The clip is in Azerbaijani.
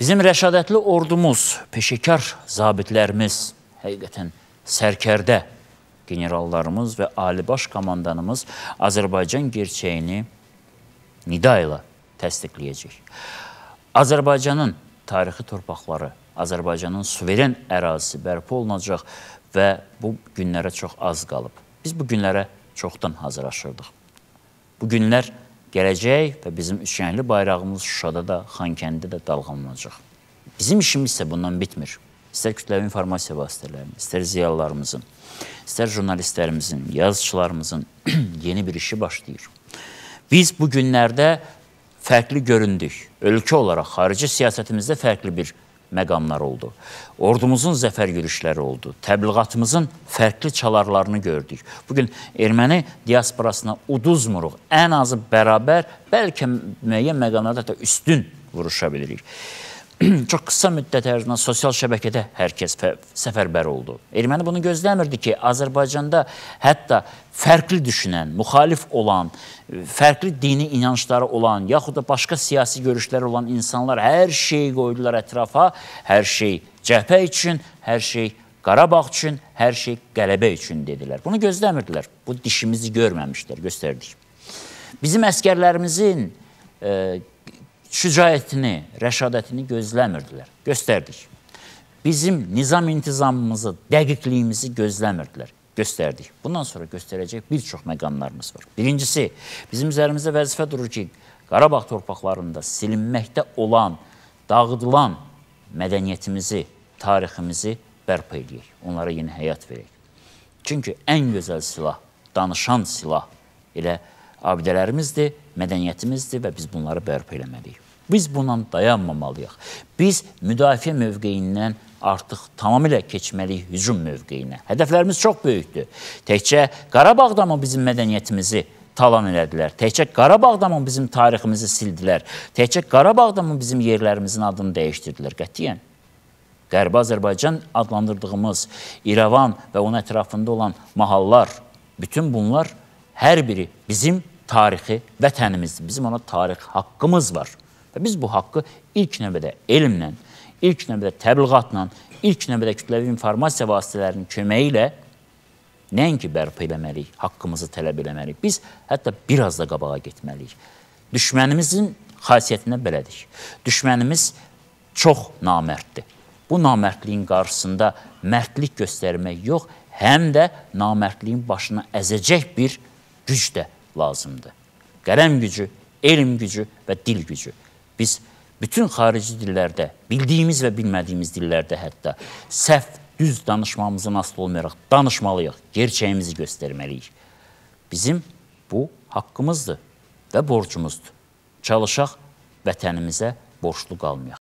Bizim rəşadətli ordumuz, peşəkar zabitlərimiz, həqiqətən sərkərdə generallarımız və alibaş komandanımız Azərbaycan gerçəyini nida ilə təsdiqləyəcək. Azərbaycanın tarixi torpaqları, Azərbaycanın suveren ərazisi bərpa olunacaq və bu günlərə çox az qalıb. Biz bu günlərə çoxdan hazırlaşırdıq. Bu günlər gələcək və bizim üçgənli bayrağımız Şuşada da, Xankəndidə də dalğalanacaq. Bizim işimiz isə bundan bitmir. İstər kütləvi informasiya vasitələrinin, istər ziyalılarımızın, istər jurnalistlərimizin, yazıçılarımızın yeni bir işi başlayır. Biz bu günlərdə fərqli göründük. Ölkə olaraq xarici siyasətimizdə fərqli bir məqamlar oldu. Ordumuzun zəfər yürüşləri oldu. Təbliğatımızın fərqli çalarlarını gördük. Bu gün erməni diasporasına uduzmuruq. Ən azı bərabər, bəlkə müəyyən məqamlarda hətta üstün vuruşa bilirik. çox qısa müddət ərzində sosial şəbəkədə hər kəs səfərbər oldu. Erməni bunu gözləmirdi ki, Azərbaycanda hətta fərqli düşünən, müxalif olan, fərqli dini inancları olan, yaxud da başqa siyasi görüşləri olan insanlar hər şeyi qoydular ətrafa, hər şey cəbhə üçün, hər şey Qarabağ üçün, hər şey qələbə üçün dedilər. Bunu gözləmirdilər. Bu dişimizi görməmişdilər, göstərdik. Bizim əskərlərimizin e, şücaətini, rəşadətini gözləmirdilər. Göstərdik. Bizim nizam intizamımızı, dəqiqliyimizi gözləmirdilər göstərdik. Bundan sonra göstərəcək bir çox məqamlarımız var. Birincisi, bizim üzərimizdə vəzifə durur ki, Qarabağ torpaqlarında silinməkdə olan, dağıdılan mədəniyyətimizi, tariximizi bərpa edək. Onlara yeni həyat verək. Çünki ən gözəl silah, danışan silah elə mədəniyyətdir abidələrimizdir, mədəniyyətimizdir və biz bunları bərpa eləməliyik. Biz bundan dayanmamalıyıq. Biz müdafiə mövqeyindən artıq tamamilə keçməliyik hücum mövqeyinə. Hədəflərimiz çox böyükdür. Təkcə Qarabağda mı bizim mədəniyyətimizi talan elədilər. Təkcə Qarabağda mı bizim tariximizi sildilər? Təkcə Qarabağda mı bizim yerlərimizin adını dəyişdirdilər? Qətiyyən. Qərbi Azərbaycan adlandırdığımız İrəvan və onun ətrafında olan mahallar, bütün bunlar hər biri bizim tarixi vətənimiz, bizim ona tarix haqqımız var. Və biz bu haqqı ilk növbədə elmlə, ilk növbədə təbliğatla, ilk növbədə kütləvi informasiya vasitələrinin köməyi ilə nəinki bərpa eləməliyik, haqqımızı tələb eləməliyik. Biz hətta biraz da qabağa getməliyik. Düşmənimizin xasiyyətinə belədir. Düşmənimiz çox namərddir. Bu namərdliyin qarşısında mərdlik göstərmək yox, həm də namərdliyin başına əzəcək bir güc də lazımdır. Qələm gücü, elm gücü və dil gücü. Biz bütün xarici dillərdə, bildiyimiz və bilmədiyimiz dillərdə hətta səhv, düz danışmamızın asılı olmayaraq danışmalıyıq, gerçəyimizi göstərməliyik. Bizim bu haqqımızdır və borcumuzdur. Çalışaq, vətənimizə borclu qalmayaq.